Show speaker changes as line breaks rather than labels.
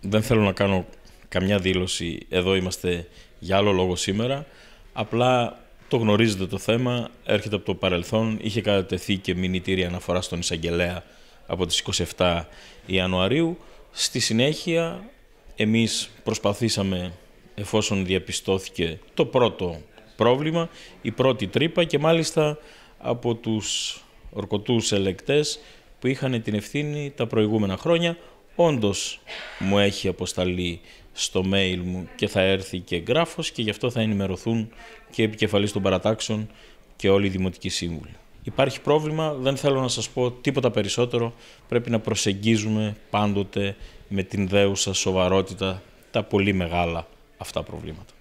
Δεν θέλω να κάνω καμιά δήλωση. Εδώ είμαστε για άλλο λόγο σήμερα. Απλά το γνωρίζετε το θέμα. Έρχεται από το παρελθόν. Είχε κατατεθεί και μηνυτήρια αναφορά στον εισαγγελέα από τις 27 Ιανουαρίου. Στη συνέχεια, εμείς προσπαθήσαμε, εφόσον διαπιστώθηκε το πρώτο πρόβλημα, η πρώτη τρύπα και μάλιστα από τους ορκωτούς ελεκτές που είχαν την ευθύνη τα προηγούμενα χρόνια, όντως μου έχει αποσταλεί στο mail μου και θα έρθει και γράφος και γι' αυτό θα ενημερωθούν και επικεφαλής των παρατάξεων και όλοι οι δημοτικοί σύμβουλοι. Υπάρχει πρόβλημα, δεν θέλω να σας πω τίποτα περισσότερο, πρέπει να προσεγγίζουμε πάντοτε με την δέουσα σοβαρότητα τα πολύ μεγάλα αυτά προβλήματα.